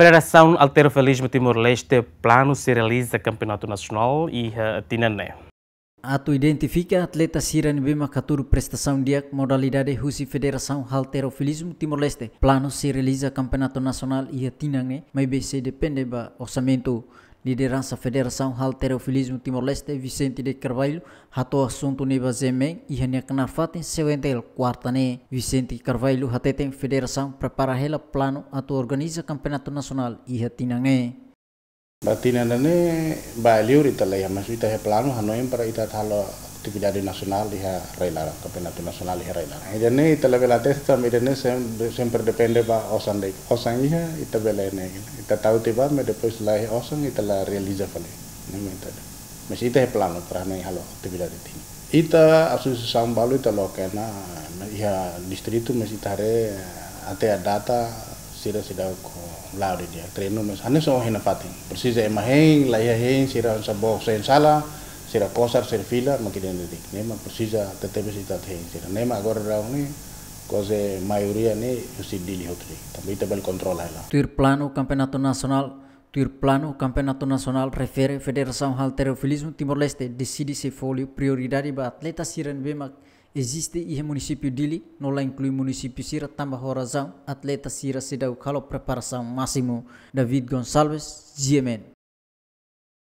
Federação Halterofilismo Timor-Leste plano se realiza Campeonato Nacional e uh, eh, Tinané. Ato identifica atleta Siran Bima Katuru prestação dia modalidade Rússia Federação Halterofilismo Timor-Leste. Plano se realiza Campeonato Nacional e Tinangue, mas se depende do orçamento liderança Federação Halterofilismo Timor-Leste Vicente de Carvalho hatu assunto neba zemeng ihania kena fatin Vicente Carvalho hateten Federação prepara hela plano hatu organiza campeonato nacional ihatinange Batinanane baliur italaya mas ita plano hanoem para ita talo ಟಿಗಿಜಾಡಿ nacional hija e Railara, campeonato nacional hija e Railara. Ella ne ita la bela testa, mire ne siempre depende ba osan de osan iya ita iya ne. Ita tahu tiba me después la osan ita la realiza fale. Ne me ita. Mes ita plano para ne halo atividad ti. Ita asus sambalu ita lo na hija masih mes ita re ate data sira sira ko lau dia. Treno mes ane so hina pating Persis e maheng la hija heng sira bok sen sala. sera kosar sera fila makiren dedik nema precisa tetebe sita será sera nema agora rauni cose maioria ne si dili hotri também tabel controla ela tuir plano campeonato nacional tuir plano campeonato nacional refere federação halterofilismo timor leste decide se folio prioridade ba atleta siren bemak existe e município dili não lá inclui município sira tamba horazão atleta sira se deu calo preparação máximo David Gonçalves GMN